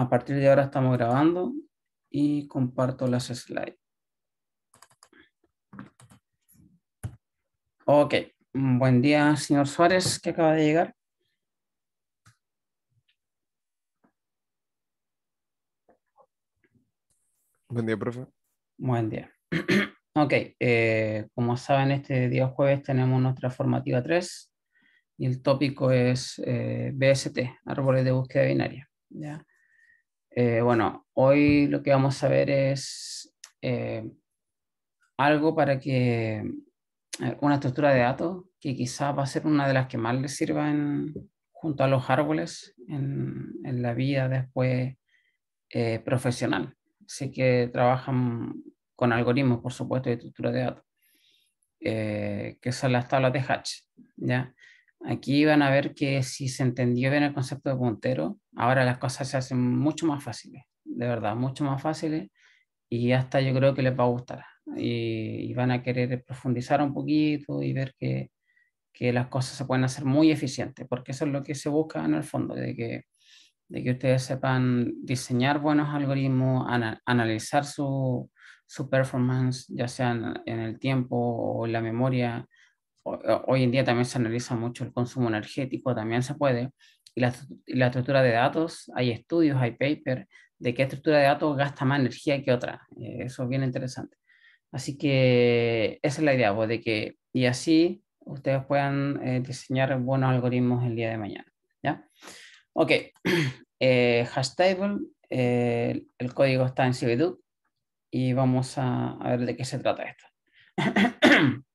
A partir de ahora estamos grabando y comparto las slides. Ok, buen día, señor Suárez, que acaba de llegar. Buen día, profe. Buen día. ok, eh, como saben, este día jueves tenemos nuestra formativa 3 y el tópico es eh, BST, árboles de búsqueda binaria. ¿ya? Eh, bueno, hoy lo que vamos a ver es eh, algo para que, eh, una estructura de datos que quizás va a ser una de las que más le sirva junto a los árboles en, la vida después profesional. Así que trabajan con algoritmos, por supuesto, de estructura de datos, que son las tablas de Hatch. ¿ya? Aquí van a ver que si se entendió bien el concepto de puntero, ahora las cosas se hacen mucho más fáciles, de verdad, mucho más fáciles y hasta yo creo que les va a gustar y, van a querer profundizar un poquito y ver que, las cosas se pueden hacer muy eficientes, porque eso es lo que se busca en el fondo, de que, de que ustedes sepan diseñar buenos algoritmos, analizar su, su performance, ya sea en, en el tiempo o en la memoria, hoy en día también se analiza mucho el consumo energético, también se puede, y la, estructura de datos, hay estudios, hay papers de qué estructura de datos gasta más energía que otra. Eh, eso es bien interesante. Así que esa es la idea, pues, de que, y así ustedes puedan eh, diseñar buenos algoritmos el día de mañana. ¿ya? Ok, eh, hashtable, el código está en CBDU y vamos a, a ver de qué se trata esto.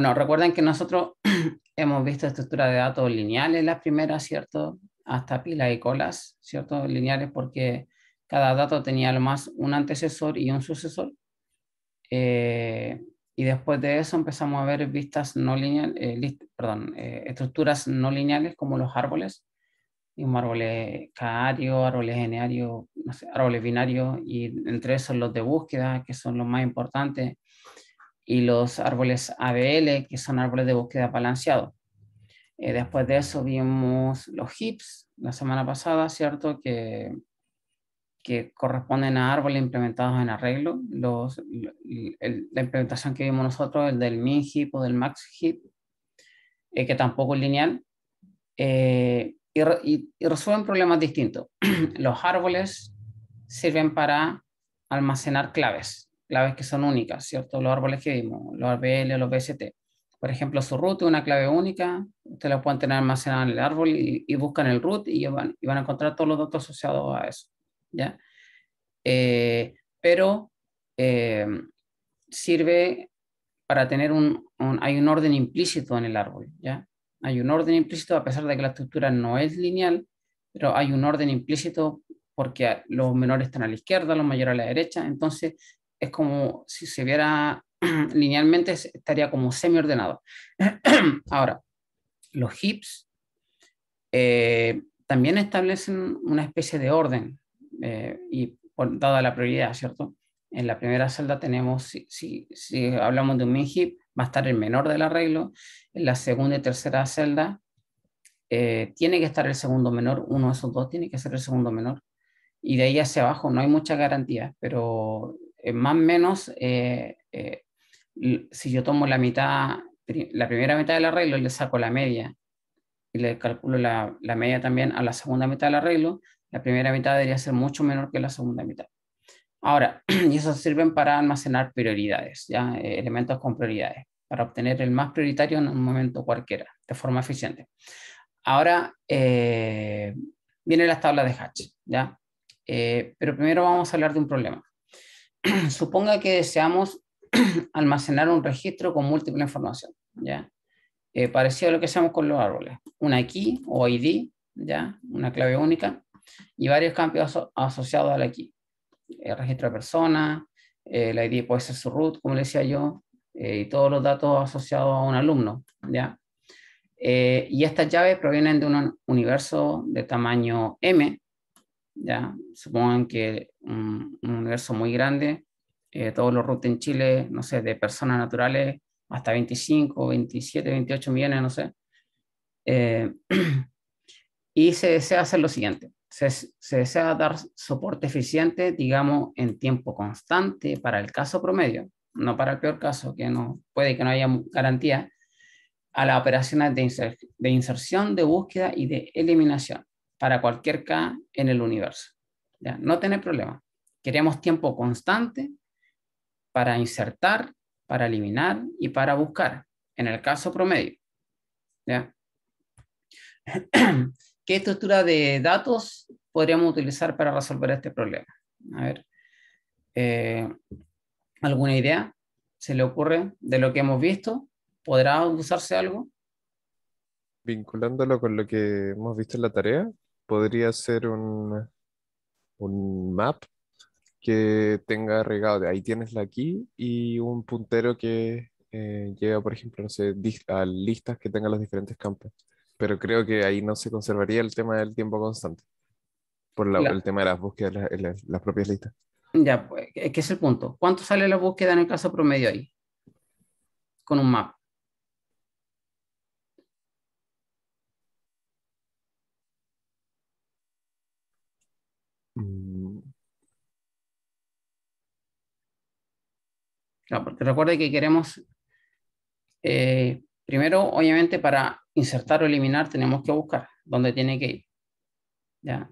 Bueno, recuerden que nosotros hemos visto estructuras de datos lineales, las primeras, ¿cierto? Hasta pilas y colas, ¿cierto? Lineales porque cada dato tenía lo más un antecesor y un sucesor. Eh, y después de eso empezamos a ver vistas no lineales, eh, perdón, eh, estructuras no lineales como los árboles, y un árboles caario, árboles genearios, árboles binarios, y entre esos los de búsqueda, que son los más importantes, y los árboles ABL, que son árboles de búsqueda balanceado. Eh, después de eso vimos los HIPS la semana pasada, ¿cierto? Que, que corresponden a árboles implementados en arreglo. Los, la implementación que vimos nosotros, el del min HIP o del max heap eh, que tampoco es lineal, eh, y resuelven problemas distintos. los árboles sirven para almacenar claves, claves que son únicas, ¿cierto? Los árboles que vimos, los ABL, los BST. Por ejemplo, su root es una clave única, ustedes la pueden tener almacenada en el árbol y, buscan el root y van, y van, a encontrar todos los datos asociados a eso, ¿ya? Eh, pero eh, sirve para tener un, un, hay un orden implícito en el árbol, ¿ya? Hay un orden implícito a pesar de que la estructura no es lineal, pero hay un orden implícito porque los menores están a la izquierda, los mayores a la derecha, entonces es como si se viera linealmente, estaría como semi Ahora, los hips eh, también establecen una especie de orden, eh, y por, dada la prioridad, ¿cierto? En la primera celda tenemos, si, si, hablamos de un min heap va a estar el menor del arreglo. En la segunda y tercera celda eh, tiene que estar el segundo menor, uno de esos dos tiene que ser el segundo menor. Y de ahí hacia abajo no hay muchas garantías pero eh, más o menos, eh, eh, si yo tomo la mitad, la primera mitad del arreglo y le saco la media, y le calculo la, media también a la segunda mitad del arreglo, la primera mitad debería ser mucho menor que la segunda mitad. Ahora, y eso sirve para almacenar prioridades, ya elementos con prioridades, para obtener el más prioritario en un momento cualquiera, de forma eficiente. Ahora vienen las tablas de Hatch, ya. pero primero vamos a hablar de un problema. suponga que deseamos almacenar un registro con múltiple información, ¿ya? Eh, parecido a lo que hacemos con los árboles. Una key o ID, ¿ya? Una clave única y varios cambios asociados a la key. El eh, registro de persona eh, la ID puede ser su root, como le decía yo, y todos los datos asociados a un alumno, ¿ya? y estas llaves provienen de un universo de tamaño M, ¿ya? Supongan que mm, universo muy grande. Eh, todos los routes en Chile, no sé, de personas naturales, hasta 25, 27, 28 millones, no sé. Eh, y se desea hacer lo siguiente. Se, se, desea dar soporte eficiente, digamos, en tiempo constante para el caso promedio, no para el peor caso, que no puede que no haya garantía, a las operaciones de, de inserción, de búsqueda y de eliminación para cualquier K en el universo. ¿Ya? No tener problemas. Queremos tiempo constante para insertar, para eliminar y para buscar, en el caso promedio. ¿Qué estructura de datos podríamos utilizar para resolver este problema? A ver, eh, ¿alguna idea se le ocurre de lo que hemos visto? ¿Podrá usarse algo? Vinculándolo con lo que hemos visto en la tarea, podría ser un, un map que tenga regado, ahí tienes la aquí, y un puntero que eh, lleva, por ejemplo, no sé, a listas que tengan los diferentes campos. Pero creo que ahí no se conservaría el tema del tiempo constante, por el tema de las búsquedas, las propias listas. Ya, pues, ¿qué es el punto? ¿Cuánto sale la búsqueda en el caso promedio ahí? Con un mapa. Claro, porque recuerde que queremos, eh, primero, obviamente, para insertar o eliminar tenemos que buscar dónde tiene que ir. ¿ya?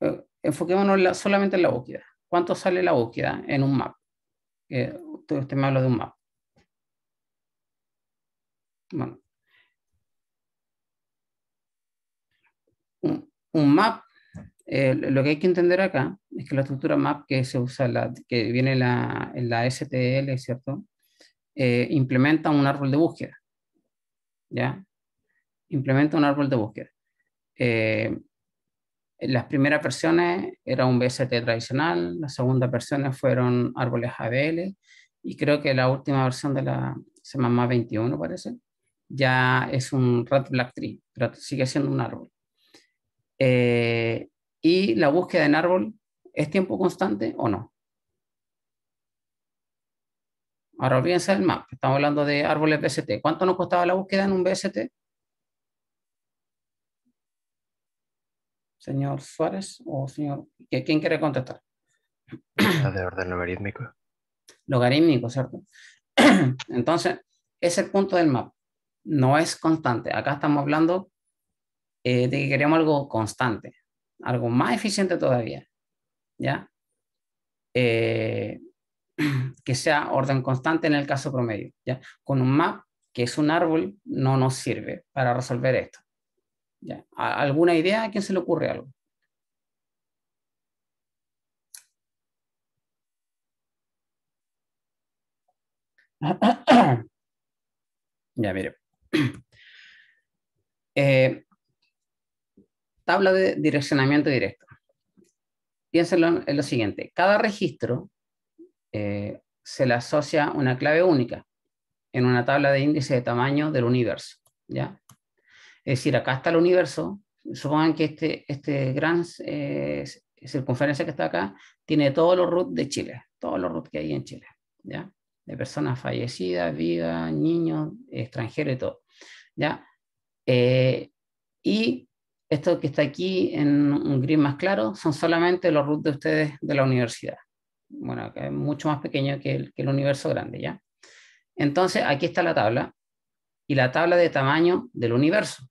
Eh, enfoquémonos solamente en la búsqueda. ¿Cuánto sale la búsqueda en un map? usted, me habla de un map? Bueno. un map eh, lo que hay que entender acá es que la estructura MAP que se usa, la, que viene en la STL, ¿cierto? Eh, implementa un árbol de búsqueda. ¿Ya? Implementa un árbol de búsqueda. Eh, las primeras versiones era un BST tradicional, las segundas versiones fueron árboles ABL y creo que la última versión de la semana llama 21 parece, ya es un Rat Black Tree, pero sigue siendo un árbol. Eh, ¿Y la búsqueda en árbol es tiempo constante o no? Ahora olvídense del map, estamos hablando de árboles BST. ¿Cuánto nos costaba la búsqueda en un BST? Señor Suárez o señor... ¿Quién quiere contestar? Ah, de orden logarítmico. Logarítmico, ¿cierto? Entonces, es el punto del map. No es constante. Acá estamos hablando eh, de que queremos algo constante algo más eficiente todavía, ¿ya? Eh, que sea orden constante en el caso promedio, ¿ya? Con un map, que es un árbol, no nos sirve para resolver esto. ¿Alguna idea? ¿A quién se le ocurre algo? ya, mire. Eh, Tabla de direccionamiento directo. Piénsenlo en lo siguiente. Cada registro eh, se le asocia una clave única en una tabla de índice de tamaño del universo. ¿ya? Es decir, acá está el universo. Supongan que este, este gran eh, circunferencia que está acá tiene todos los root de Chile, todos los root que hay en Chile, ¿ya? de personas fallecidas, vivas, niños, extranjeros y todo. ¿ya? Eh, y esto que está aquí en un gris más claro son solamente los roots de ustedes de la universidad. Bueno, que es mucho más pequeño que el, universo grande, ¿ya? Entonces, aquí está la tabla y la tabla de tamaño del universo.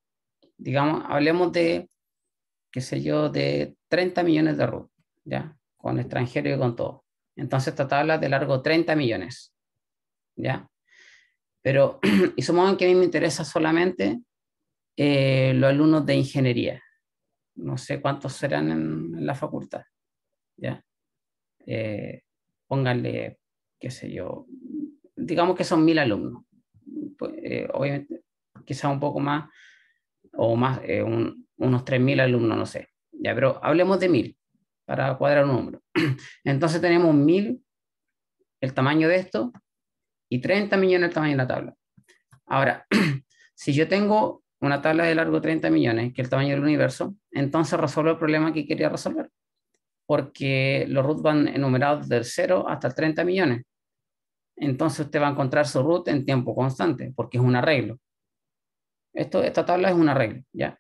Digamos, hablemos de, qué sé yo, de 30 millones de roots ¿ya? Con extranjero y con todo. Entonces, esta tabla de largo 30 millones, ¿ya? Pero, y supongan que a mí me interesa solamente eh, los alumnos de ingeniería. No sé cuántos serán en, la facultad. Eh, pónganle, qué sé yo, digamos que son mil alumnos. Pues, eh, obviamente, quizá un poco más, o más, unos tres mil alumnos, no sé. Ya, pero hablemos de mil para cuadrar un número. Entonces tenemos mil el tamaño de esto y 30 millones el tamaño de la tabla. Ahora, si yo tengo una tabla de largo 30 millones, que es el tamaño del universo, entonces resuelve el problema que quería resolver, porque los roots van enumerados del 0 hasta el 30 millones. Entonces usted va a encontrar su root en tiempo constante, porque es un arreglo. Esto, esta tabla es un arreglo, ¿ya?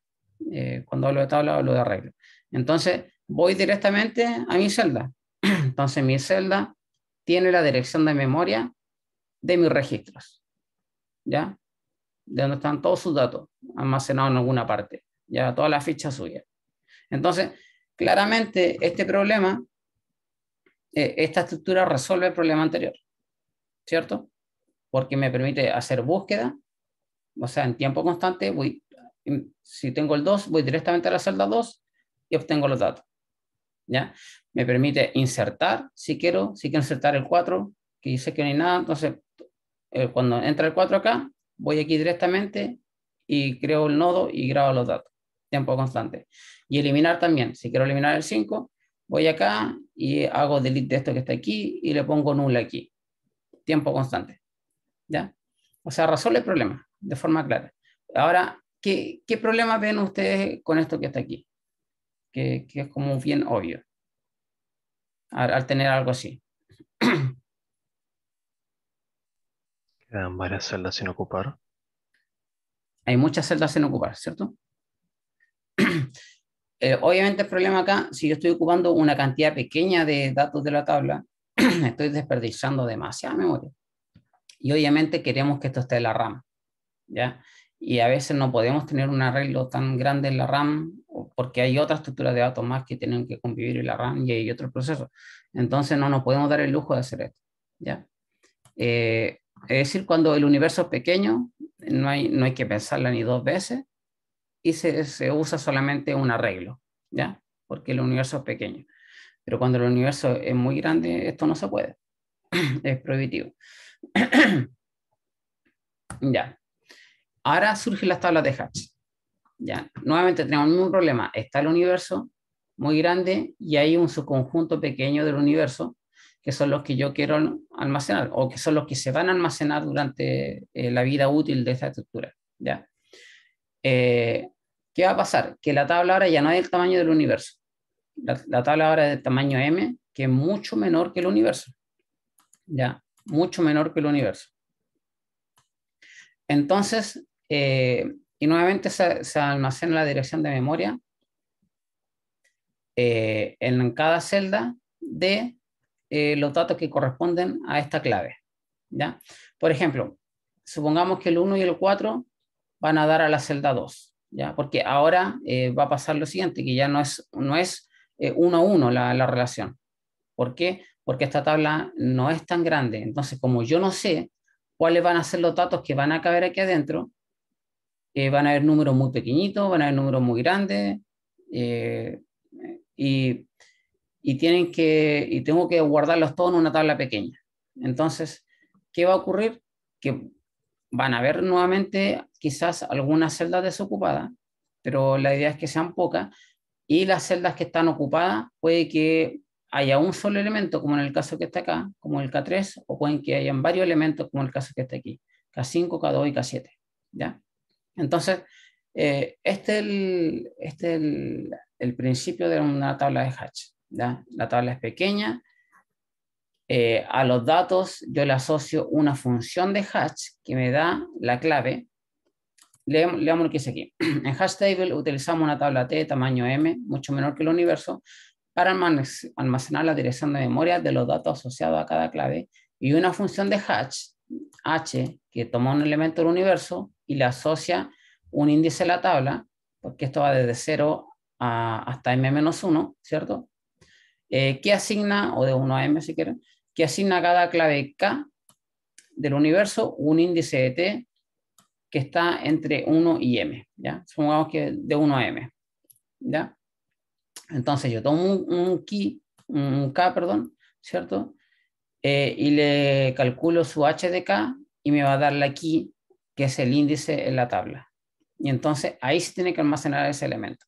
Eh, cuando hablo de tabla, hablo de arreglo. Entonces, voy directamente a mi celda. Entonces, mi celda tiene la dirección de memoria de mis registros, ¿ya? De donde están todos sus datos almacenado en alguna parte, ya toda la ficha suya. Entonces, claramente este problema, eh, esta estructura resuelve el problema anterior, ¿cierto? Porque me permite hacer búsqueda, o sea, en tiempo constante, voy, em, si tengo el 2, voy directamente a la celda 2 y obtengo los datos. ¿Ya? Me permite insertar, si quiero, si quiero insertar el 4, que dice que no hay nada, entonces eh, cuando entra el 4 acá, voy aquí directamente y creo el nodo y grabo los datos, tiempo constante. Y eliminar también, si quiero eliminar el 5, voy acá y hago delete de esto que está aquí y le pongo null aquí, tiempo constante. ¿Ya? O sea, resuelve el problema de forma clara. Ahora, ¿qué, qué problema ven ustedes con esto que está aquí? Que, que es como bien obvio. Al, al tener algo así. Quedan varias celdas sin ocupar. Hay muchas celdas sin ocupar, ¿cierto? Eh, obviamente el problema acá, si yo estoy ocupando una cantidad pequeña de datos de la tabla, estoy desperdiciando demasiada memoria. Y obviamente queremos que esto esté en la RAM, ¿ya? Y a veces no podemos tener un arreglo tan grande en la RAM porque hay otra estructura de datos más que tienen que convivir en la RAM y hay otros procesos. Entonces no nos podemos dar el lujo de hacer esto, ¿ya? Eh, es decir, cuando el universo es pequeño, no hay, que pensarla ni dos veces y se, se usa solamente un arreglo, ¿ya? Porque el universo es pequeño. Pero cuando el universo es muy grande, esto no se puede. es prohibitivo. ya. Ahora surgen las tablas de Hatch. Ya. Nuevamente tenemos un problema. Está el universo muy grande y hay un subconjunto pequeño del universo que son los que yo quiero almacenar o que son los que se van a almacenar durante eh, la vida útil de esta estructura. ¿ya? Eh, ¿Qué va a pasar? Que la tabla ahora ya no es el tamaño del universo. La, tabla ahora es del tamaño m, que es mucho menor que el universo. ¿ya? Mucho menor que el universo. Entonces, eh, y nuevamente se, almacena la dirección de memoria en cada celda de eh, los datos que corresponden a esta clave. ¿ya? Por ejemplo, supongamos que el 1 y el 4 van a dar a la celda 2, ¿ya? porque ahora eh, va a pasar lo siguiente, que ya no es, no es eh, a uno la, la, relación. ¿Por qué? Porque esta tabla no es tan grande. Entonces, como yo no sé cuáles van a ser los datos que van a caber aquí adentro, van a haber números muy pequeñitos, van a haber números muy grandes, y y, tienen que, tengo que guardarlos todos en una tabla pequeña. Entonces, ¿qué va a ocurrir? Que van a haber nuevamente quizás algunas celdas desocupadas, pero la idea es que sean pocas, y las celdas que están ocupadas puede que haya un solo elemento, como en el caso que está acá, como el K3, o pueden que hayan varios elementos, como en el caso que está aquí, K5, K2 y K7. ¿ya? Entonces, eh, este es, el, este el, el, principio de una tabla de hash la tabla es pequeña. Eh, a los datos yo le asocio una función de hash que me da la clave. Le, leamos lo que dice aquí. En hash table utilizamos una tabla T de tamaño M, mucho menor que el universo, para almacenar la dirección de memoria de los datos asociados a cada clave y una función de hash, h, que toma un elemento del universo y le asocia un índice a la tabla, porque esto va desde 0 a, hasta m-1, ¿cierto? Eh, que asigna, o de 1 a m si quieren, que asigna a cada clave K del universo un índice de T que está entre 1 y m, ¿ya? Supongamos que de 1 a m, Entonces yo tomo un, un K, perdón, ¿cierto? Eh, y le calculo su h de K y me va a dar la key, que es el índice en la tabla. Y entonces ahí se tiene que almacenar ese elemento.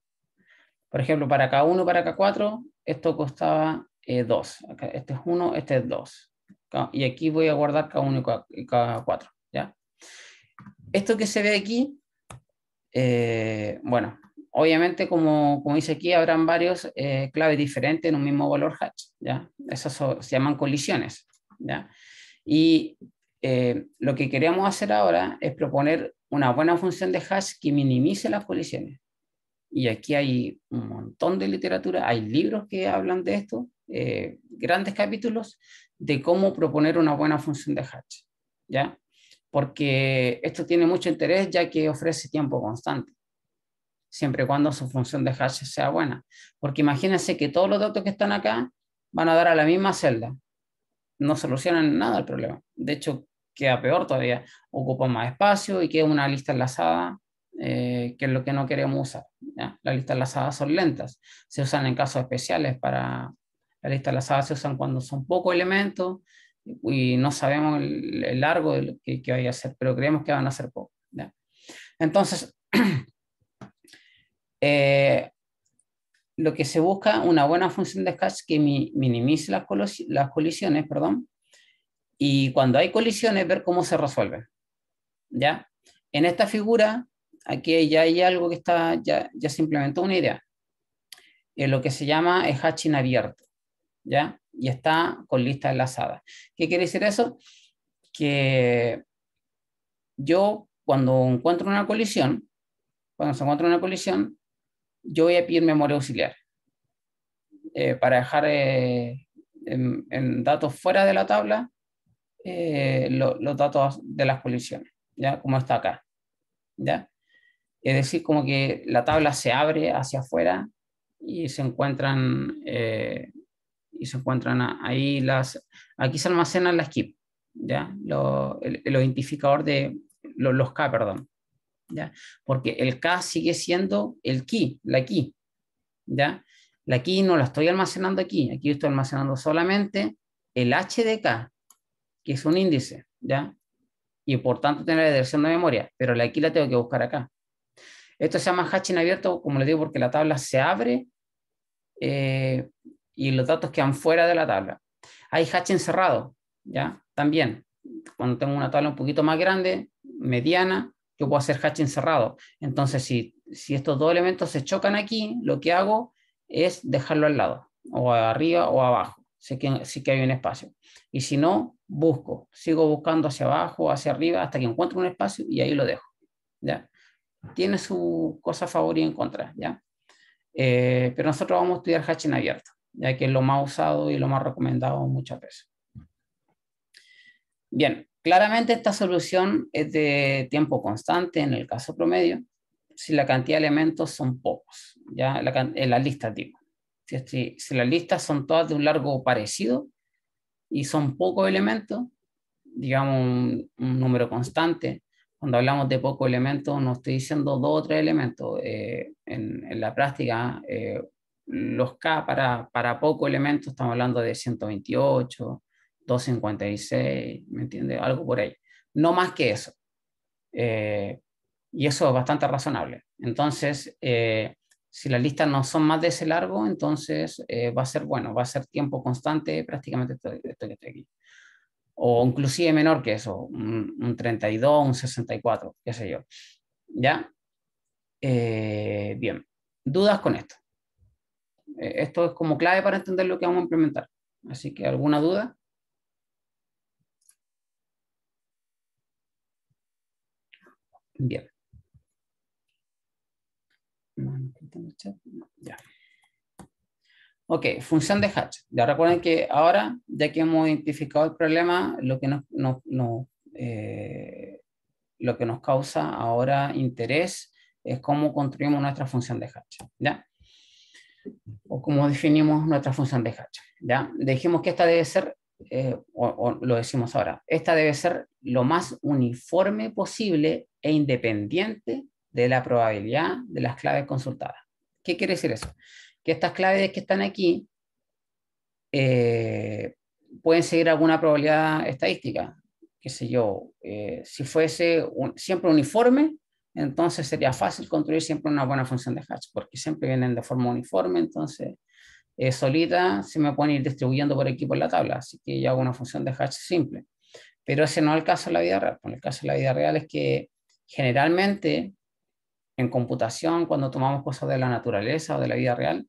Por ejemplo, para K1, para K4, esto costaba 2. Eh, este es 1, este es 2. Y aquí voy a guardar cada 1 y cada 4. ¿ya? Esto que se ve aquí, eh, bueno, obviamente como, como, dice aquí, habrán varios eh, claves diferentes en un mismo valor hash. ¿ya? Esas se llaman colisiones. ¿ya? Y lo que queríamos hacer ahora es proponer una buena función de hash que minimice las colisiones. Y aquí hay un montón de literatura, hay libros que hablan de esto, eh, grandes capítulos de cómo proponer una buena función de hash ¿ya? Porque esto tiene mucho interés ya que ofrece tiempo constante, siempre y cuando su función de hash sea buena. Porque imagínense que todos los datos que están acá van a dar a la misma celda, no solucionan nada el problema. De hecho, queda peor todavía, ocupan más espacio y queda una lista enlazada eh, que es lo que no queremos usar. Las listas enlazadas son lentas, se usan en casos especiales para... Las listas enlazadas se usan cuando son pocos elementos y no sabemos el, largo de lo que, vaya a ser, pero creemos que van a ser pocos. Entonces, eh, lo que se busca una buena función de cache que minimice las, las colisiones, perdón, y cuando hay colisiones ver cómo se resuelven. ¿Ya? En esta figura aquí ya hay algo que está, ya, ya se implementó una idea. Eh, lo que se llama es hatching abierto, ¿ya? Y está con lista enlazada. ¿Qué quiere decir eso? Que yo cuando encuentro una colisión, cuando se encuentra una colisión, yo voy a pedir memoria auxiliar eh, para dejar eh, en, datos fuera de la tabla los datos de las colisiones, ¿ya? Como está acá, ¿ya? Es decir, como que la tabla se abre hacia afuera y se encuentran, eh, y se encuentran ahí las... Aquí se almacenan las KIP, ¿ya? Lo, el, identificador de los K, perdón. ¿ya? Porque el K sigue siendo el key, la key. ¿ya? La key no la estoy almacenando aquí, aquí estoy almacenando solamente el HDK, que es un índice, ¿ya? Y por tanto tener la dirección de memoria, pero la key la tengo que buscar acá. Esto se llama hatching abierto, como le digo, porque la tabla se abre eh, y los datos quedan fuera de la tabla. Hay hatching cerrado, ¿ya? También, cuando tengo una tabla un poquito más grande, mediana, yo puedo hacer hatching cerrado. Entonces, si, si estos dos elementos se chocan aquí, lo que hago es dejarlo al lado, o arriba o abajo, si que, si que hay un espacio. Y si no, busco, sigo buscando hacia abajo, hacia arriba, hasta que encuentro un espacio y ahí lo dejo. ¿ya? tiene su cosa a favor y en contra, ¿ya? Eh, pero nosotros vamos a estudiar en abierto, ya que es lo más usado y lo más recomendado muchas veces. Bien, claramente esta solución es de tiempo constante en el caso promedio, si la cantidad de elementos son pocos, ya la, en eh, la lista digo. Si, si, las listas son todas de un largo parecido y son pocos elementos, digamos un número constante, cuando hablamos de poco elemento, no estoy diciendo dos o tres elementos. Eh, en, la práctica, eh, los K para, para poco elemento estamos hablando de 128, 256, ¿me entiende? Algo por ahí. No más que eso. Eh, y eso es bastante razonable. Entonces, si las listas no son más de ese largo, entonces va a ser bueno, va a ser tiempo constante prácticamente esto que estoy aquí o inclusive menor que eso, un, 32, un 64, qué sé yo. ¿Ya? Eh, bien, dudas con esto. Eh, esto es como clave para entender lo que vamos a implementar. Así que, ¿alguna duda? Bien. Ya. Ok, función de hatch. Ya recuerden que ahora, ya que hemos identificado el problema, lo que nos, eh, lo que nos causa ahora interés es cómo construimos nuestra función de hatch. ¿ya? O cómo definimos nuestra función de hatch. ¿ya? Dijimos que esta debe ser, eh, o lo decimos ahora, esta debe ser lo más uniforme posible e independiente de la probabilidad de las claves consultadas. ¿Qué quiere decir eso? que estas claves que están aquí eh, pueden seguir alguna probabilidad estadística. Qué sé yo, eh, si fuese siempre uniforme, entonces sería fácil construir siempre una buena función de hash, porque siempre vienen de forma uniforme, entonces eh, solita se me pueden ir distribuyendo por equipo en la tabla, así que yo hago una función de hash simple. Pero ese no es el caso de la vida real. Pues el caso de la vida real es que generalmente en computación, cuando tomamos cosas de la naturaleza o de la vida real,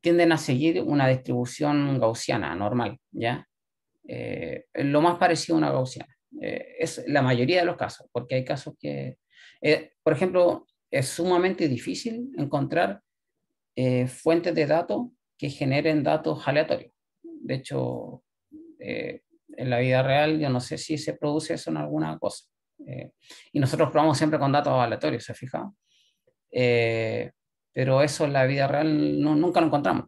tienden a seguir una distribución gaussiana normal, ¿ya? Eh, lo más parecido a una gaussiana. Eh, es la mayoría de los casos, porque hay casos que, eh, por ejemplo, es sumamente difícil encontrar fuentes de datos que generen datos aleatorios. De hecho, en la vida real yo no sé si se produce eso en alguna cosa. y nosotros probamos siempre con datos aleatorios, ¿se fija? Eh, pero eso en la vida real nunca lo encontramos.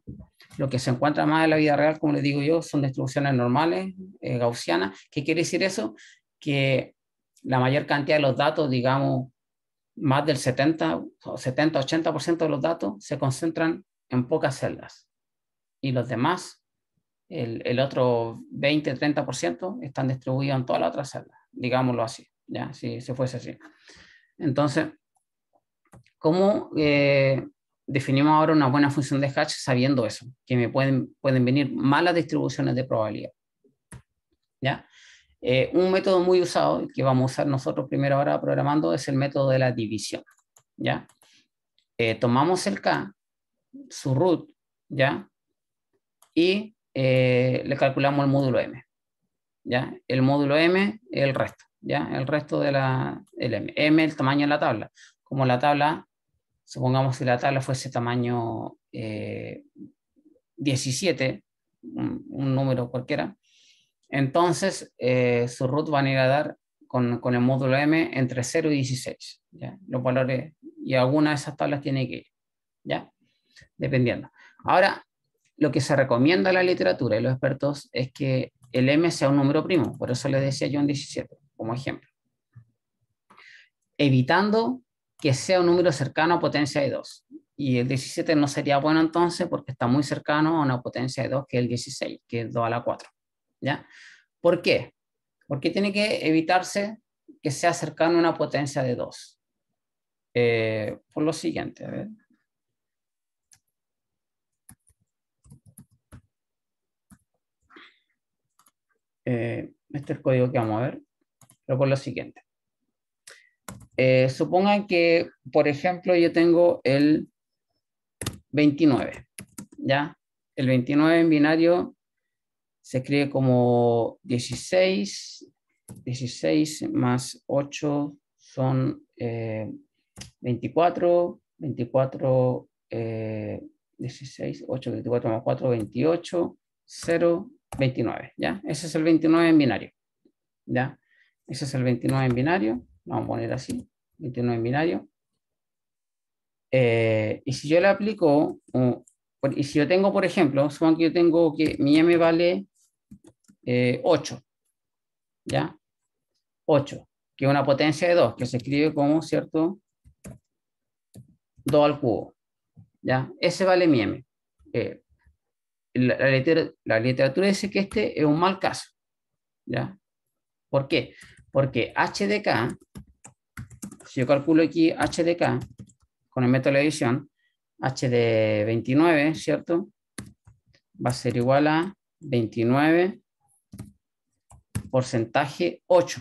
Lo que se encuentra más en la vida real, como les digo yo, son distribuciones normales, eh, gaussianas. ¿Qué quiere decir eso? Que la mayor cantidad de los datos, digamos, más del 70, 70, 80% de los datos se concentran en pocas celdas. Y los demás, el, otro 20, 30%, están distribuidos en todas las otras celdas, digámoslo así, ya, si se fuese así. Entonces, ¿cómo eh, definimos ahora una buena función de hash sabiendo eso, que me pueden, pueden venir malas distribuciones de probabilidad. ¿Ya? Eh, un método muy usado, que vamos a usar nosotros primero ahora programando, es el método de la división. ¿Ya? Eh, tomamos el K, su root, ¿ya? Y eh, le calculamos el módulo M. ¿Ya? El módulo M, el resto. ¿Ya? El resto de la M. M, el tamaño de la tabla. Como la tabla supongamos que la tabla fuese tamaño 17, eh, un, número cualquiera, entonces eh, su root van a ir a dar con, el módulo M entre 0 y 16, los valores, y alguna de esas tablas tiene que ir, ¿ya? dependiendo. Ahora, lo que se recomienda en la literatura y los expertos es que el M sea un número primo, por eso les decía yo un 17, como ejemplo. Evitando que sea un número cercano a potencia de 2. Y el 17 no sería bueno entonces porque está muy cercano a una potencia de 2 que es el 16, que es 2 a la 4. ¿Ya? ¿Por qué? Porque tiene que evitarse que sea cercano a una potencia de 2. Eh, por lo siguiente, eh, este es el código que vamos a ver, pero por lo siguiente. Eh, supongan que, por ejemplo, yo tengo el 29, ¿ya? El 29 en binario se escribe como 16, 16 más 8 son 24, 24, 16, 8, 24 más 4, 28, 0, 29, ¿ya? Ese es el 29 en binario, ¿ya? Ese es el 29 en binario vamos a poner así, 29 en binario. Eh, y si yo le aplico, y si yo tengo, por ejemplo, supongo que yo tengo que mi m vale 8, eh, ¿ya? 8, que es una potencia de 2, que se escribe como, ¿cierto? 2 al cubo, ¿ya? Ese vale mi m. Eh, la, la literatura dice que este es un mal caso, ¿ya? ¿Por qué? Porque HDK, si yo calculo aquí HDK con el método de división, h de 29, ¿cierto? Va a ser igual a 29 porcentaje 8.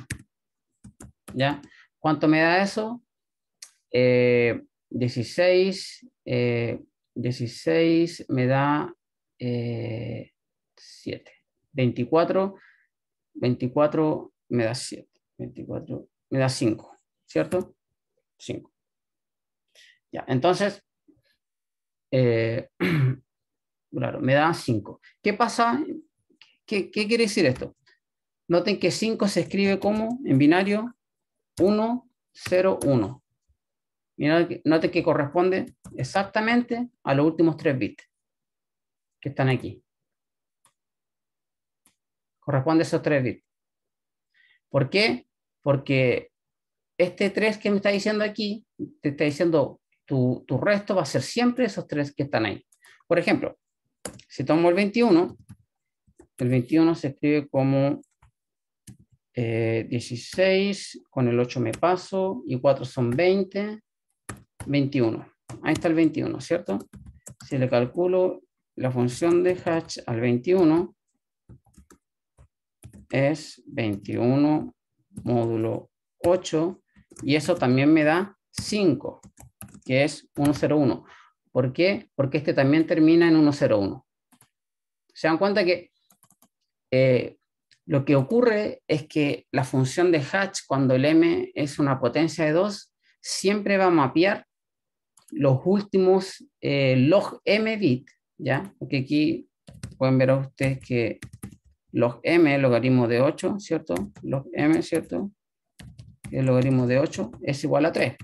¿Ya? ¿Cuánto me da eso? 16, eh, 16 eh, me da 7. 24, 24 me da 7. 24, me da 5, ¿cierto? 5. Ya, entonces, eh, claro, me da 5. ¿Qué pasa? ¿Qué, ¿Qué, quiere decir esto? Noten que 5 se escribe como en binario 1, 0, 1. Noten que corresponde exactamente a los últimos 3 bits que están aquí. Corresponde a esos 3 bits. ¿Por qué? porque este 3 que me está diciendo aquí, te está diciendo tu, resto va a ser siempre esos 3 que están ahí. Por ejemplo, si tomo el 21, el 21 se escribe como 16, eh, con el 8 me paso, y 4 son 20, 21. Ahí está el 21, ¿cierto? Si le calculo la función de hatch al 21, es 21 módulo 8 y eso también me da 5, que es 101. ¿Por qué? Porque este también termina en 101. Se dan cuenta que eh, lo que ocurre es que la función de Hatch, cuando el m es una potencia de 2, siempre va a mapear los últimos eh, log m bit, ¿ya? Porque aquí pueden ver ustedes que los m, logaritmo de 8, ¿cierto? Los m, ¿cierto? El logaritmo de 8 es igual a 3.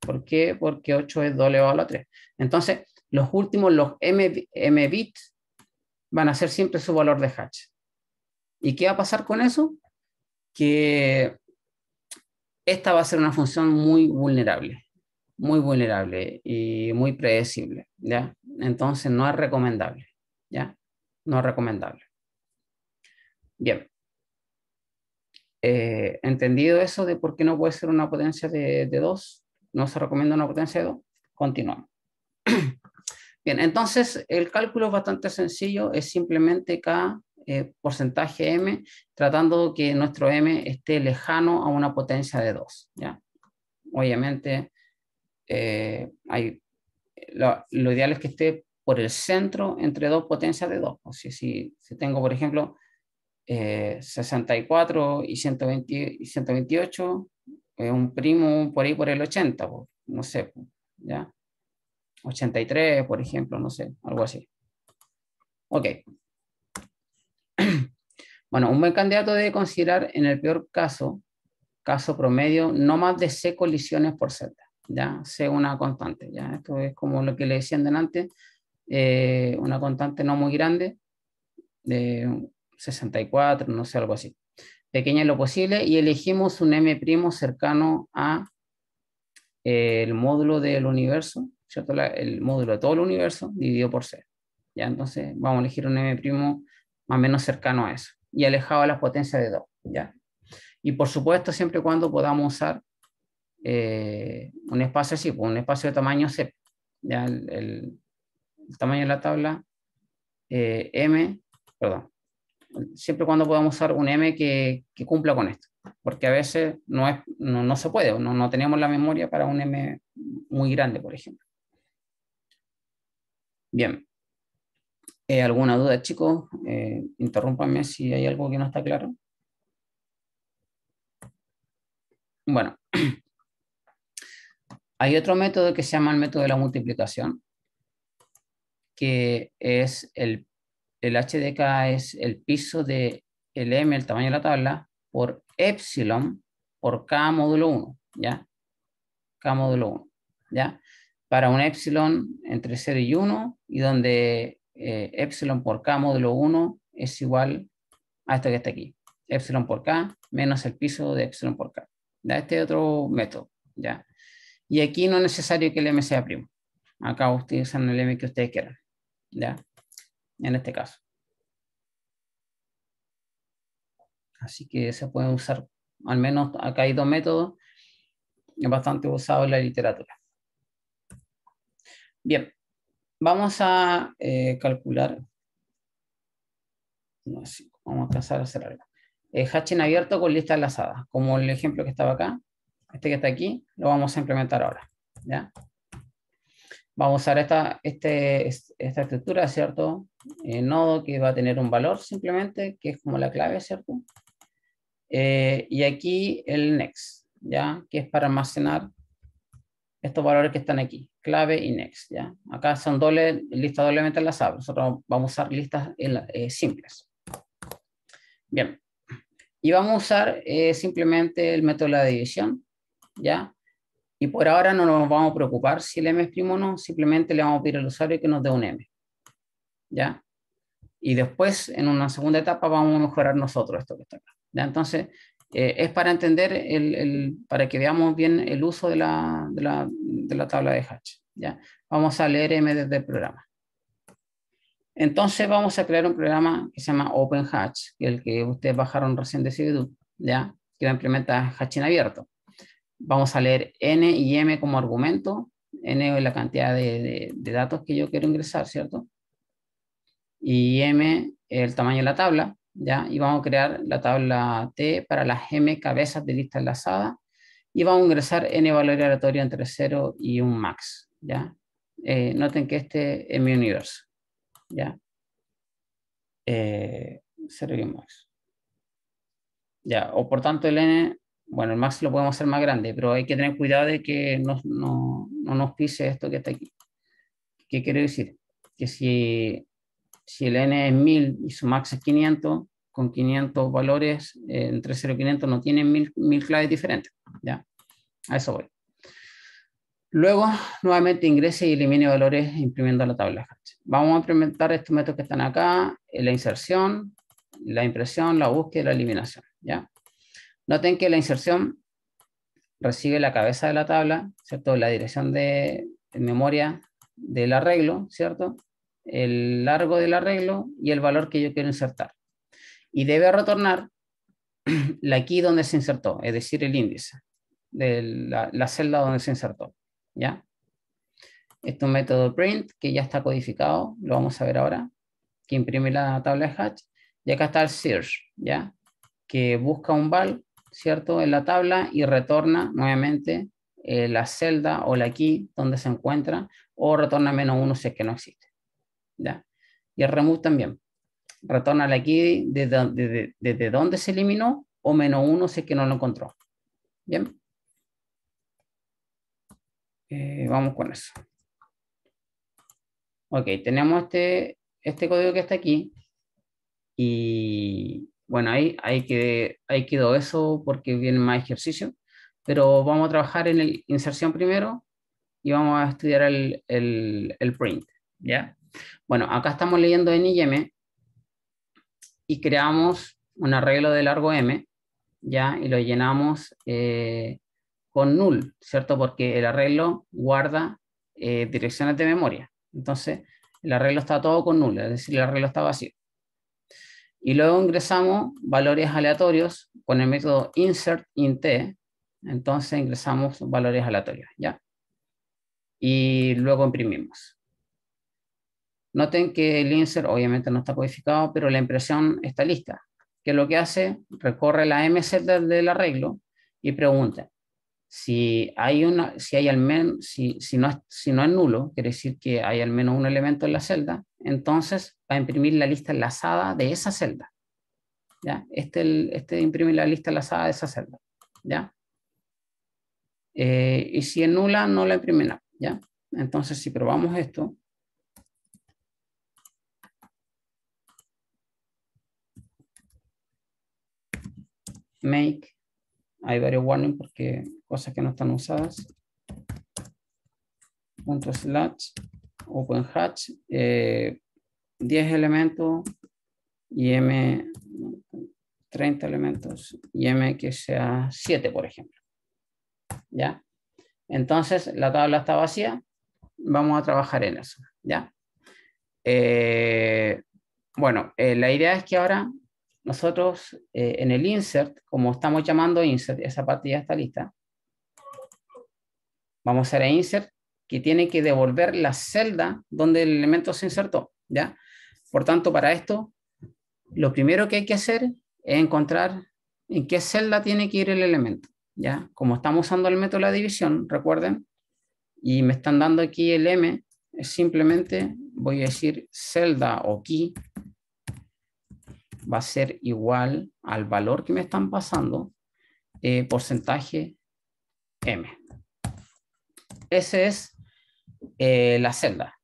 ¿Por qué? Porque 8 es doble elevado a la 3. Entonces, los últimos, los m, m bits, van a ser siempre su valor de hash. ¿Y qué va a pasar con eso? Que esta va a ser una función muy vulnerable, muy vulnerable y muy predecible, ¿ya? Entonces no es recomendable, ¿ya? No es recomendable. Bien. Eh, entendido eso de por qué no puede ser una potencia de 2, no se recomienda una potencia de 2, continuamos. Bien, entonces el cálculo es bastante sencillo, es simplemente K eh, porcentaje M, tratando que nuestro M esté lejano a una potencia de 2. ¿ya? Obviamente, eh, hay, lo, ideal es que esté por el centro entre dos potencias de 2. O si, si tengo, por ejemplo, 64 eh, y, 120, y 128, es eh, un primo por ahí por el 80, no sé, ¿ya? 83, por ejemplo, no sé, algo así. Ok. Bueno, un buen candidato debe considerar en el peor caso, caso promedio, no más de C colisiones por Z, ¿ya? C una constante, ¿ya? Esto es como lo que le decían delante, eh, una constante no muy grande, de 64, no sé, algo así. Pequeña es lo posible y elegimos un M' cercano a eh, el módulo del universo, ¿cierto? el módulo de todo el universo dividido por C. ¿ya? Entonces vamos a elegir un M' más o menos cercano a eso y alejado a las potencias de 2. ¿ya? Y por supuesto, siempre y cuando podamos usar eh, un espacio así, pues, un espacio de tamaño C. ¿ya? El, tamaño de la tabla eh, M, perdón, siempre cuando podamos usar un M que, cumpla con esto, porque a veces no, es, no, se puede, no, no tenemos la memoria para un M muy grande, por ejemplo. Bien. Eh, ¿Alguna duda, chicos? Eh, interrúmpame si hay algo que no está claro. Bueno, hay otro método que se llama el método de la multiplicación, que es el el HDK es el piso de el M, el tamaño de la tabla, por epsilon por K módulo 1, ¿ya? K módulo 1, ¿ya? Para un epsilon entre 0 y 1, y donde eh, epsilon por K módulo 1 es igual a esto que está aquí. Epsilon por K menos el piso de epsilon por K. ¿ya? Este es otro método, ¿ya? Y aquí no es necesario que el M sea primo. Acá ustedes usan el M que ustedes quieran, ¿ya? en este caso. Así que se puede usar, al menos acá hay dos métodos, bastante usados en la literatura. Bien, vamos a eh, calcular. vamos a pasar a hacer algo. Eh, abierto con lista enlazada, como el ejemplo que estaba acá. Este que está aquí, lo vamos a implementar ahora. ¿ya? Vamos a usar esta, este, esta estructura, ¿cierto? El eh, nodo que va a tener un valor simplemente, que es como la clave, ¿cierto? Eh, y aquí el next, ¿ya? Que es para almacenar estos valores que están aquí, clave y next, ¿ya? Acá son doble, listas doblemente enlazadas, nosotros vamos a usar listas eh, simples. Bien, y vamos a usar simplemente el método de la división, ¿ya? Y por ahora no nos vamos a preocupar si el M es primo o no, simplemente le vamos a pedir al usuario que nos dé un M. ¿Ya? Y después, en una segunda etapa, vamos a mejorar nosotros esto que está acá. ¿Ya? Entonces, eh, es para entender, el, para que veamos bien el uso de la, de la, de la tabla de hash. ¿ya? Vamos a leer M desde el programa. Entonces vamos a crear un programa que se llama OpenHatch, el que ustedes bajaron recién de CBDU, ¿ya? que implementa en abierto vamos a leer n y m como argumento. n es la cantidad de, datos que yo quiero ingresar, ¿cierto? Y m el tamaño de la tabla, ¿ya? Y vamos a crear la tabla T para las m cabezas de lista enlazada y vamos a ingresar n valor aleatorio entre 0 y un max, ¿ya? Eh, noten que este es mi universo, ¿ya? 0 eh, y un max. Ya, o por tanto el n bueno, el max lo podemos hacer más grande, pero hay que tener cuidado de que no, no, no nos pise esto que está aquí. ¿Qué quiere decir? Que si, si el n es 1000 y su max es 500, con 500 valores eh, entre 0 y 500 no tienen 1000, 1000 claves diferentes. ¿ya? A eso voy. Luego, nuevamente ingrese y elimine valores imprimiendo la tabla. Vamos a implementar estos métodos que están acá, la inserción, la impresión, la búsqueda y la eliminación. ¿ya? Noten que la inserción recibe la cabeza de la tabla, ¿cierto? La dirección de memoria del arreglo, ¿cierto? El largo del arreglo y el valor que yo quiero insertar. Y debe retornar la key donde se insertó, es decir, el índice de la, celda donde se insertó, ¿ya? Este es un método print que ya está codificado, lo vamos a ver ahora, que imprime la tabla de hash. Y acá está el search, ¿ya? Que busca un val ¿cierto? En la tabla y retorna nuevamente eh, la celda o la key donde se encuentra o retorna menos uno si es que no existe. ¿ya? Y el remove también. Retorna la key desde, donde se eliminó o menos uno si es que no lo encontró. Bien. Eh, vamos con eso. Ok, tenemos este, este código que está aquí y bueno, ahí, hay que, quedó eso porque viene más ejercicio, pero vamos a trabajar en la inserción primero y vamos a estudiar el, print, ¿ya? Bueno, acá estamos leyendo en m y creamos un arreglo de largo M, ¿ya? Y lo llenamos eh, con null, ¿cierto? Porque el arreglo guarda eh, direcciones de memoria. Entonces, el arreglo está todo con null, es decir, el arreglo está vacío. Y luego ingresamos valores aleatorios con el método insert int. Entonces ingresamos valores aleatorios, ¿ya? Y luego imprimimos. Noten que el insert obviamente no está codificado, pero la impresión está lista. Que lo que hace, recorre la celda del arreglo y pregunta, si hay una, si hay al menos, si, no, si no es nulo, quiere decir que hay al menos un elemento en la celda, entonces va a imprimir la lista enlazada de esa celda. ¿ya? Este, este imprime la lista enlazada de esa celda. Eh, y si es nula, no la imprime ¿ya? Entonces, si probamos esto, make, hay varios warnings porque cosas que no están usadas, punto slash, open hatch, 10 eh, elementos y m 30 elementos y m que sea 7, por ejemplo. ¿Ya? Entonces, la tabla está vacía, vamos a trabajar en eso. ¿Ya? Eh, bueno, eh, la idea es que ahora nosotros en el insert, como estamos llamando insert, esa parte ya está lista, vamos a hacer insert que tiene que devolver la celda donde el elemento se insertó, ¿ya? Por tanto, para esto, lo primero que hay que hacer es encontrar en qué celda tiene que ir el elemento, ¿ya? Como estamos usando el método de la división, recuerden, y me están dando aquí el M, simplemente voy a decir celda o key va a ser igual al valor que me están pasando, eh, porcentaje M. Ese es eh, la celda.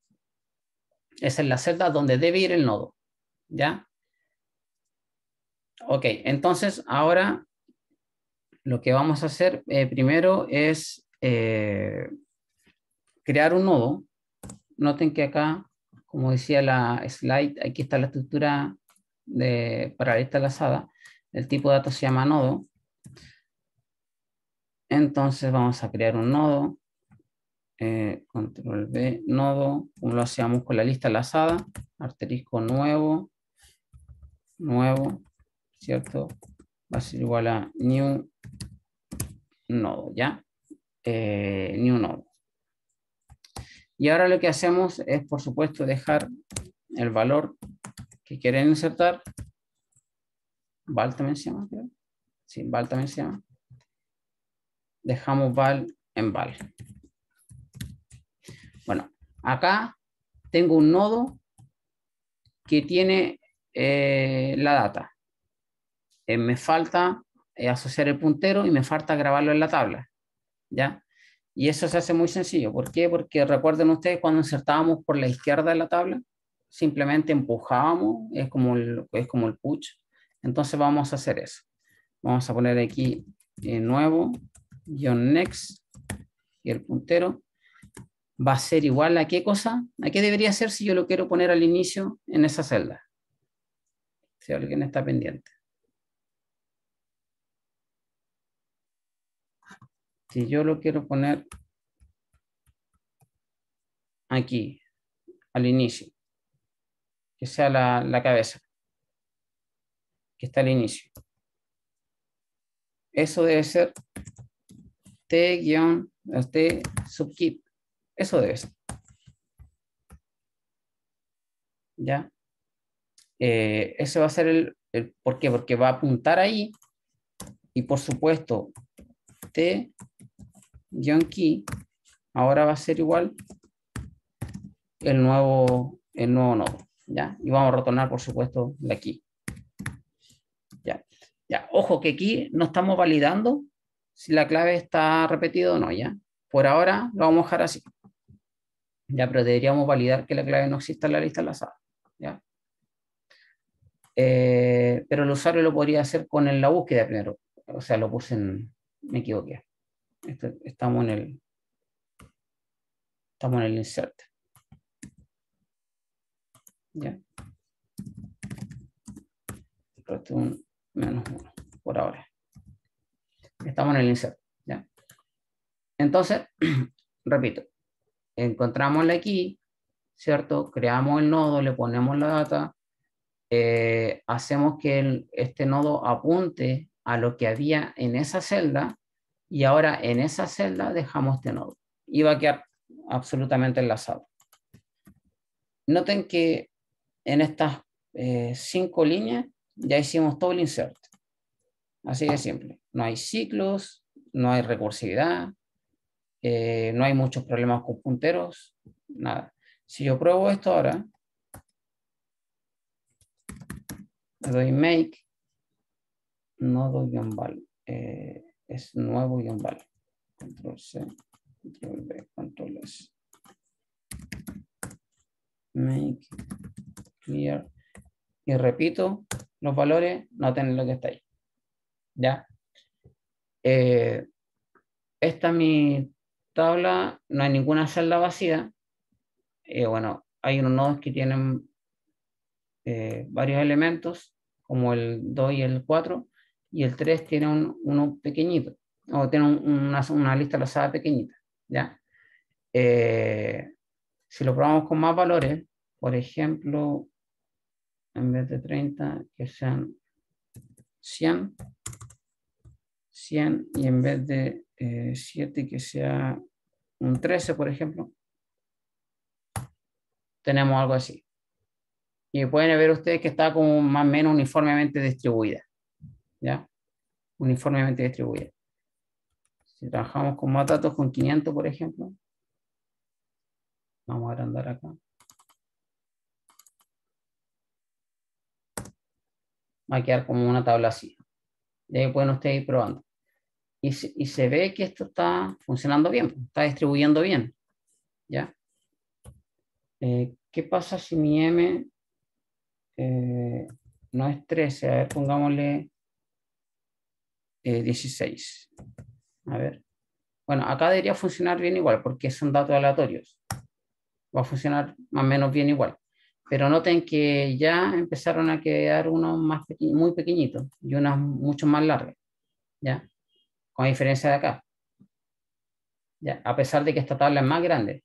Esa es la celda donde debe ir el nodo. ¿Ya? Ok, entonces ahora lo que vamos a hacer eh, primero es eh, crear un nodo. Noten que acá, como decía la slide, aquí está la estructura de, para esta lazada. El tipo de datos se llama nodo. Entonces vamos a crear un nodo. Eh, control B, nodo, como lo hacíamos con la lista lazada, asterisco nuevo, nuevo, ¿cierto? Va a ser igual a new nodo, ¿ya? Eh, new nodo. Y ahora lo que hacemos es, por supuesto, dejar el valor que quieren insertar. Val también se llama, Sí, val también se llama. Dejamos val en val. Bueno, acá tengo un nodo que tiene eh, la data. Eh, me falta eh, asociar el puntero y me falta grabarlo en la tabla. ¿Ya? Y eso se hace muy sencillo. ¿Por qué? Porque recuerden ustedes cuando insertábamos por la izquierda de la tabla, simplemente empujábamos, es como el, es como el push. Entonces vamos a hacer eso. Vamos a poner aquí nuevo, guión next, y el puntero, va a ser igual a qué cosa, a qué debería ser si yo lo quiero poner al inicio en esa celda. Si alguien está pendiente. Si yo lo quiero poner aquí, al inicio, que sea la, la cabeza, que está al inicio. Eso debe ser T-T subkit. Eso debe ser. ¿Ya? Eh, ese va a ser el, ¿Por qué? Porque va a apuntar ahí. Y por supuesto, T-key ahora va a ser igual el nuevo, el nuevo nodo. ¿ya? Y vamos a retornar, por supuesto, la aquí. ¿Ya? Ya. Ojo que aquí no estamos validando si la clave está repetida o no. ¿ya? Por ahora lo vamos a dejar así ya, pero deberíamos validar que la clave no exista en la lista enlazada. ¿ya? Eh, pero el usuario lo podría hacer con la búsqueda primero. O sea, lo puse en... Me equivoqué. estamos en el... Estamos en el insert. ¿Ya? un menos uno, por ahora. Estamos en el insert. ¿ya? Entonces, repito, encontramos la key, ¿cierto? Creamos el nodo, le ponemos la data, eh, hacemos que este nodo apunte a lo que había en esa celda y ahora en esa celda dejamos este nodo. Y va a quedar absolutamente enlazado. Noten que en estas eh, cinco líneas ya hicimos todo el insert. Así de simple. No hay ciclos, no hay recursividad, eh, no hay muchos problemas con punteros, nada. Si yo pruebo esto ahora, le doy make, no doy un val eh, es nuevo guión val Control C, control B, control S. Make, clear. Y repito, los valores, no tienen lo que está ahí. ¿Ya? Eh, esta es mi tabla no hay ninguna celda vacía. Eh, bueno, hay unos nodos que tienen eh, varios elementos, como el 2 y el 4, y el 3 tiene uno pequeñito, o tiene una, lista lazada pequeñita. ¿ya? Eh, si lo probamos con más valores, por ejemplo, en vez de 30, que sean 100, 100, y en vez de 7 eh, que sea un 13, por ejemplo, tenemos algo así. Y pueden ver ustedes que está como más o menos uniformemente distribuida. ¿Ya? Uniformemente distribuida. Si trabajamos con más datos, con 500, por ejemplo. Vamos a agrandar acá. Va a quedar como una tabla así. ya ahí pueden ustedes ir probando y, se ve que esto está funcionando bien, está distribuyendo bien. ¿Ya? Eh, ¿Qué pasa si mi M eh, no es 13? A ver, pongámosle 16. Eh, a ver. Bueno, acá debería funcionar bien igual porque son datos aleatorios. Va a funcionar más o menos bien igual. Pero noten que ya empezaron a quedar unos más muy pequeñitos y unos mucho más largos ¿Ya? con diferencia de acá. A pesar de que esta tabla es más grande.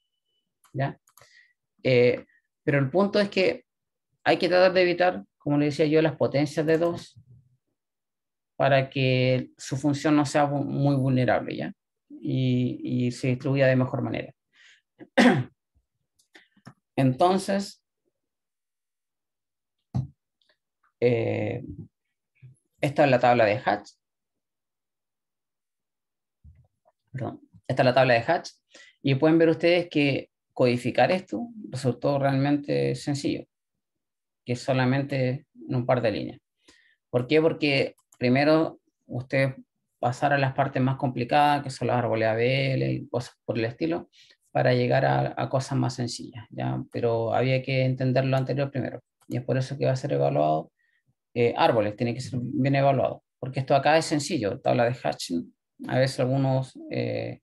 Eh, pero el punto es que hay que tratar de evitar, como le decía yo, las potencias de 2 para que su función no sea muy vulnerable ¿ya? Y, se distribuya de mejor manera. Entonces, eh, esta es la tabla de Hatch. esta es la tabla de Hatch, y pueden ver ustedes que codificar esto resultó realmente sencillo, que es solamente en un par de líneas. ¿Por qué? Porque primero ustedes pasaron a las partes más complicadas, que son los árboles ABL y cosas por el estilo, para llegar a, cosas más sencillas, ¿ya? pero había que entender lo anterior primero, y es por eso que va a ser evaluado, eh, árboles tiene que ser bien evaluado, porque esto acá es sencillo, tabla de Hatching, a veces algunos eh,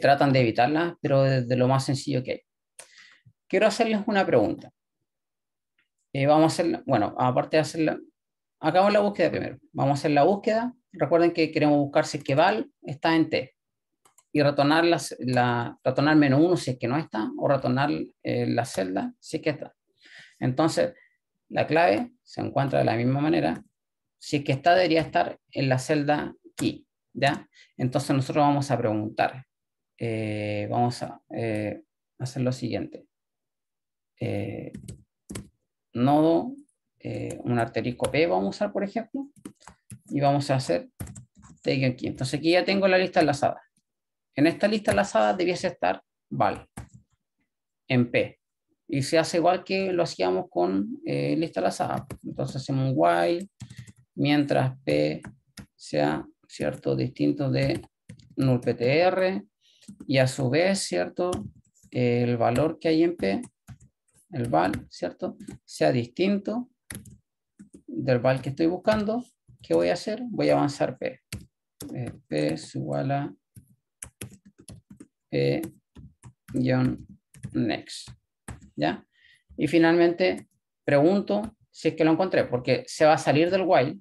tratan de evitarla pero desde lo más sencillo que hay. Quiero hacerles una pregunta. Eh, vamos a hacer, bueno, aparte de hacerla, acabamos la búsqueda primero. Vamos a hacer la búsqueda. Recuerden que queremos buscar si es que val está en T y retornar, la, retornar menos uno si es que no está, o retornar eh, la celda si es que está. Entonces, la clave se encuentra de la misma manera. Si es que está, debería estar en la celda ¿ya? Entonces nosotros vamos a preguntar, eh, vamos a eh, hacer lo siguiente. Eh, nodo, un arterisco P vamos a usar, por ejemplo, y vamos a hacer take aquí. Entonces aquí ya tengo la lista enlazada. En esta lista enlazada debiese estar val en P. Y se hace igual que lo hacíamos con lista enlazada. Entonces hacemos un while mientras P sea ¿cierto? Distinto de null PTR y a su vez, ¿cierto? El valor que hay en P, el val, ¿cierto? Sea distinto del val que estoy buscando. ¿Qué voy a hacer? Voy a avanzar P. Eh, P es igual a P-next. ¿Ya? Y finalmente pregunto si es que lo encontré, porque se va a salir del while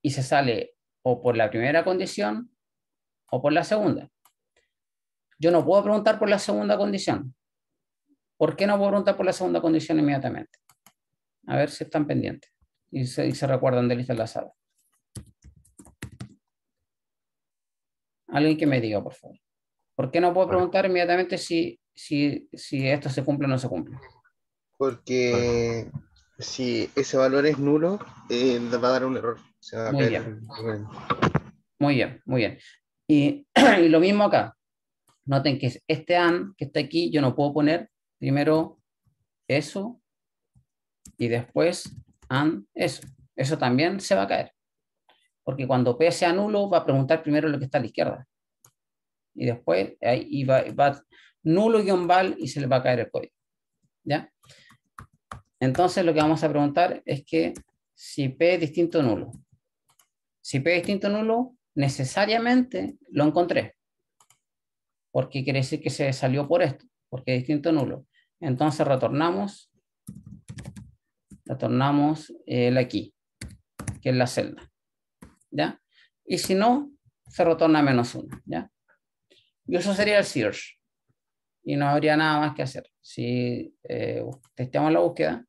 y se sale o por la primera condición o por la segunda. Yo no puedo preguntar por la segunda condición. ¿Por qué no puedo preguntar por la segunda condición inmediatamente? A ver si están pendientes y se, recuerdan de lista en la sala. Alguien que me diga, por favor. ¿Por qué no puedo preguntar inmediatamente si, si, si esto se cumple o no se cumple? Porque si ese valor es nulo, eh, va a dar un error. Se va a muy, caer. Bien. muy bien, muy bien. Y, lo mismo acá. Noten que este AND que está aquí, yo no puedo poner primero eso y después AND eso. Eso también se va a caer. Porque cuando P sea nulo, va a preguntar primero lo que está a la izquierda. Y después ahí va, nulo guión val y se le va a caer el código. ¿Ya? Entonces lo que vamos a preguntar es que si P es distinto a nulo. Si P distinto nulo, necesariamente lo encontré. Porque quiere decir que se salió por esto, porque distinto nulo. Entonces retornamos, retornamos el eh, aquí, que es la celda. ¿Ya? Y si no, se retorna menos uno. ¿Ya? Y eso sería el search. Y no habría nada más que hacer. Si eh, testeamos la búsqueda,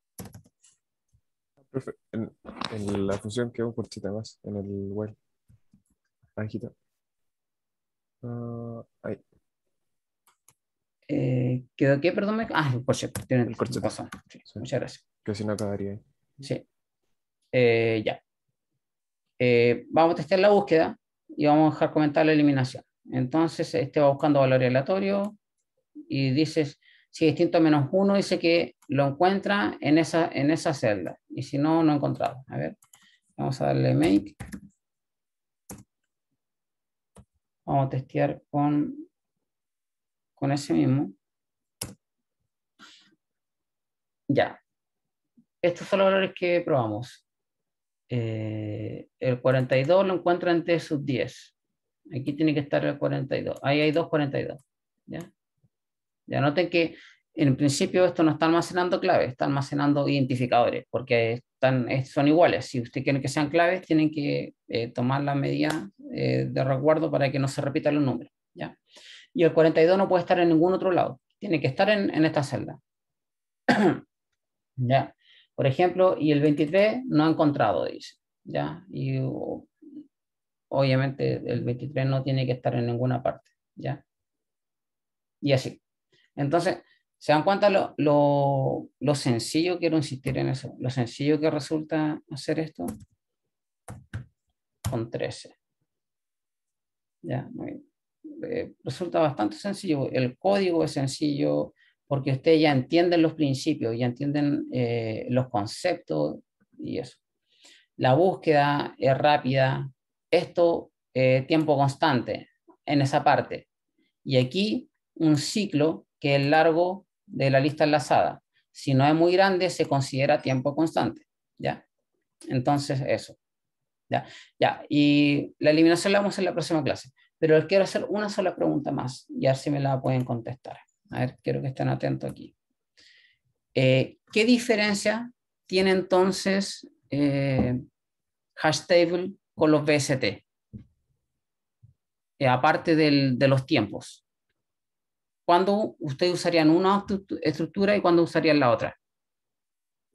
en, en, la función quedó un corchete más, en el web. Ajito. Ah, ahí. Eh, ¿Quedó qué? Perdón. Ah, el cierto, Tiene el corte Sí, sí. Muchas gracias. Que si no acabaría ahí. Sí. Eh, ya. Eh, vamos a testear la búsqueda y vamos a dejar comentar la eliminación. Entonces, este va buscando valor aleatorio y dices si distinto menos 1 dice que lo encuentra en esa, en esa celda. Y si no, no encontrado. A ver, vamos a darle make. Vamos a testear con, con ese mismo. Ya. Estos son los valores que probamos. Eh, el 42 lo encuentra en T sub 10. Aquí tiene que estar el 42. Ahí hay dos 42. ¿ya? Ya noten que en principio esto no está almacenando claves, está almacenando identificadores, porque están, son iguales. Si usted quiere que sean claves, tienen que eh, tomar la medida eh, de recuerdo para que no se repita el número. ¿ya? Y el 42 no puede estar en ningún otro lado, tiene que estar en, esta celda. ¿Ya? Por ejemplo, y el 23 no ha encontrado, dice. ¿ya? Y obviamente el 23 no tiene que estar en ninguna parte. ¿ya? Y así. Entonces, se dan cuenta lo, lo, lo sencillo, quiero insistir en eso, lo sencillo que resulta hacer esto con 13. Ya, muy eh, resulta bastante sencillo. El código es sencillo porque ustedes ya entienden los principios, ya entienden eh, los conceptos y eso. La búsqueda es rápida. Esto, eh, tiempo constante en esa parte. Y aquí un ciclo que el largo de la lista enlazada. Si no es muy grande, se considera tiempo constante. ¿Ya? Entonces, eso. ¿Ya? ¿Ya? Y la eliminación la vamos a en la próxima clase. Pero quiero hacer una sola pregunta más y a si me la pueden contestar. A ver, quiero que estén atentos aquí. Eh, ¿Qué diferencia tiene entonces eh, table con los BST? Eh, aparte de los tiempos cuándo ustedes usarían una estructura y cuándo usarían la otra.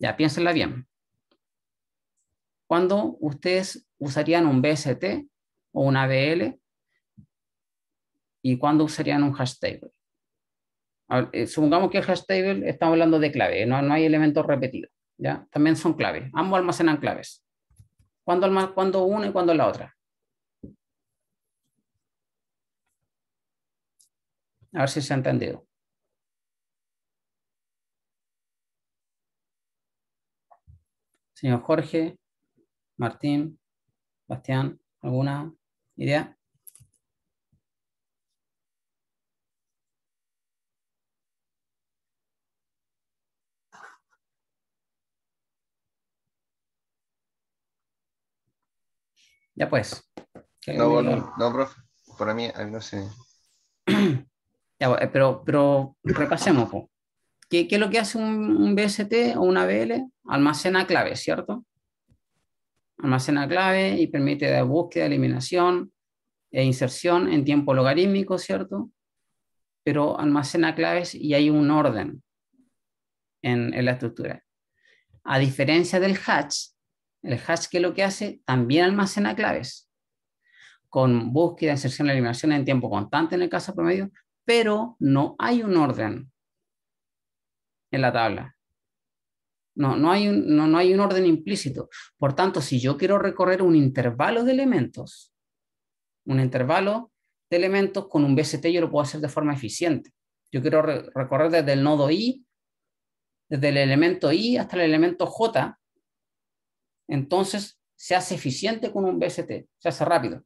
Ya, piénsenla bien. ¿Cuándo ustedes usarían un BST o un ABL? ¿Y cuándo usarían un hash table? Eh, supongamos que el hash table estamos hablando de clave, no, no hay elementos repetidos. ¿ya? También son claves, ambos almacenan claves. ¿Cuándo, almac cuándo una y cuándo la otra? A ver si se ha entendido. Señor Jorge, Martín, Bastián, ¿alguna idea? Ya pues. No, no, no, profe, para mí, no sé. Eh, pero, repasemos. ¿Qué, es lo que hace un, BST o una BL? Almacena claves, ¿cierto? Almacena claves y permite la búsqueda, eliminación e inserción en tiempo logarítmico, ¿cierto? Pero almacena claves y hay un orden en, la estructura. A diferencia del hatch, el hash que lo que hace también almacena claves con búsqueda, inserción, eliminación en tiempo constante en el caso promedio, pero no hay un orden en la tabla. No, no, hay un, no, hay un orden implícito. Por tanto, si yo quiero recorrer un intervalo de elementos, un intervalo de elementos con un BST yo lo puedo hacer de forma eficiente. Yo quiero recorrer desde el nodo i, desde el elemento i hasta el elemento j. Entonces se hace eficiente con un BST, se hace rápido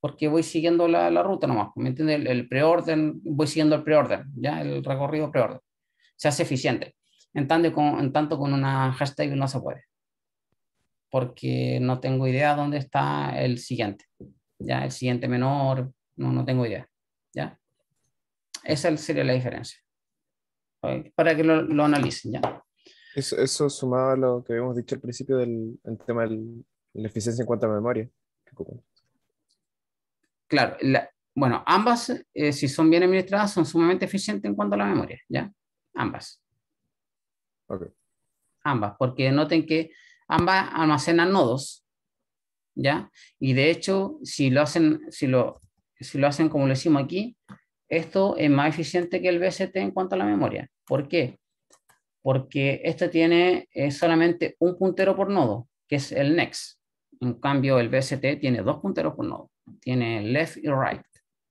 porque voy siguiendo la, ruta nomás, ¿me El, preorden, voy siguiendo el preorden, ¿ya? El recorrido preorden. Se hace eficiente. En tanto, con, en tanto con una hashtag no se puede, porque no tengo idea dónde está el siguiente, ¿ya? El siguiente menor, no, no tengo idea, ¿ya? Esa sería la diferencia, para que lo, analicen, ¿ya? Eso, sumaba sumado a lo que habíamos dicho al principio del el tema de la eficiencia en cuanto a memoria claro, bueno, ambas, eh, si son bien administradas, son sumamente eficientes en cuanto a la memoria, ¿ya? Ambas. Okay. Ambas, porque noten que ambas almacenan nodos, ¿ya? Y de hecho, si lo hacen, si lo, si lo hacen como lo hicimos aquí, esto es más eficiente que el BST en cuanto a la memoria. ¿Por qué? Porque este tiene solamente un puntero por nodo, que es el next. En cambio, el BST tiene dos punteros por nodo tiene left y right,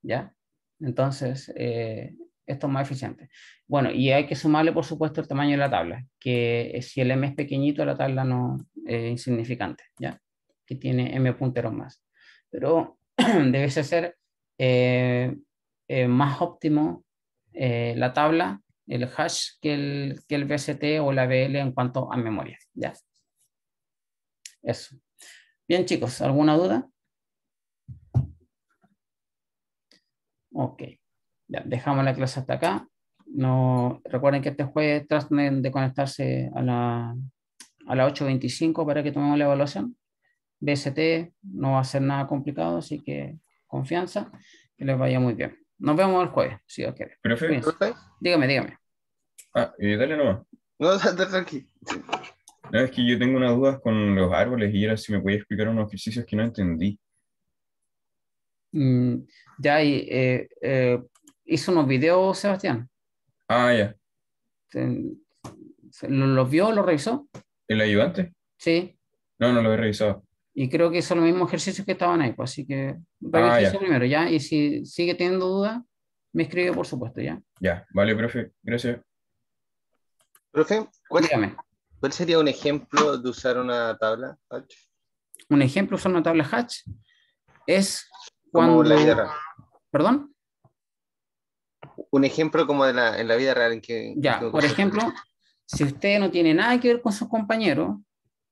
¿ya? Entonces, eh, esto es más eficiente. Bueno, y hay que sumarle, por supuesto, el tamaño de la tabla, que eh, si el m es pequeñito, la tabla no eh, es insignificante, ¿ya? Que tiene m punteros más. Pero debe ser más óptimo la tabla, el hash, que el, que el BST o la BL en cuanto a memoria, ¿ya? Eso. Bien, chicos, ¿alguna duda? Ok. Ya, dejamos la clase hasta acá. No, recuerden que este jueves traten de conectarse a, la, a las 8.25 para que tomemos la evaluación. BST no va a ser nada complicado, así que confianza, que les vaya muy bien. Nos vemos el jueves, si Dios quiere. Dígame, dígame. Ah, y dale nomás. No, está tranquilo. es que yo tengo unas dudas con los árboles y era si me podía explicar unos ejercicios que no entendí. Mm, ya, eh, eh, hizo unos videos, Sebastián. Ah, ya. ¿Los lo vio, los revisó? ¿El ayudante? Sí. No, no lo he revisado. Y creo que son los mismos ejercicios que estaban ahí, pues, así que ah, ya. primero, ¿ya? Y si sigue teniendo dudas, me escribe, por supuesto, ¿ya? Ya, vale, profe, gracias. Profe, ¿cuál, ¿cuál sería un ejemplo de usar una tabla Hatch? Un ejemplo de usar una tabla Hatch es cuando, la vida ¿Perdón? Un ejemplo como de la, en la vida real en que... Ya, por ejemplo, si usted no tiene nada que ver con sus compañeros,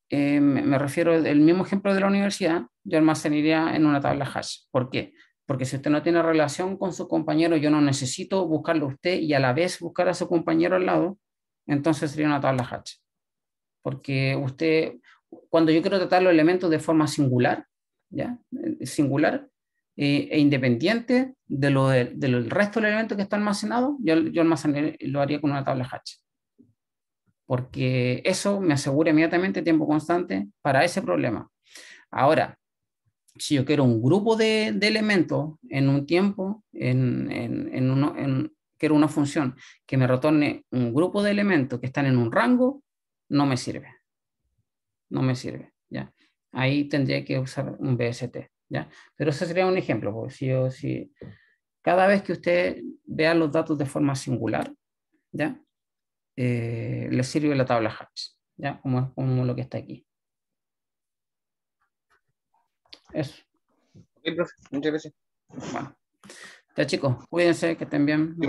eh, me refiero al mismo ejemplo de la universidad, yo almacenaría en una tabla hash. ¿Por qué? Porque si usted no tiene relación con su compañero, yo no necesito buscarlo a usted y a la vez buscar a su compañero al lado, entonces sería una tabla hash. Porque usted, cuando yo quiero tratar los elementos de forma singular, ¿ya? Eh, singular, eh, e independiente de lo, del resto del elemento que está almacenado, yo, yo lo haría con una tabla hash. Porque eso me asegura inmediatamente tiempo constante para ese problema. Ahora, si yo quiero un grupo de, de elementos en un tiempo, en, en, uno, en, quiero una función que me retorne un grupo de elementos que están en un rango, no me sirve. No me sirve. ¿ya? Ahí tendría que usar un BST. Pero ese sería un ejemplo, porque si, si cada vez que usted vea los datos de forma singular, ¿ya? Eh, le sirve la tabla Hatch, ¿ya? Como, como lo que está aquí. Eso. muchas gracias. Ya chicos, cuídense, que estén bien.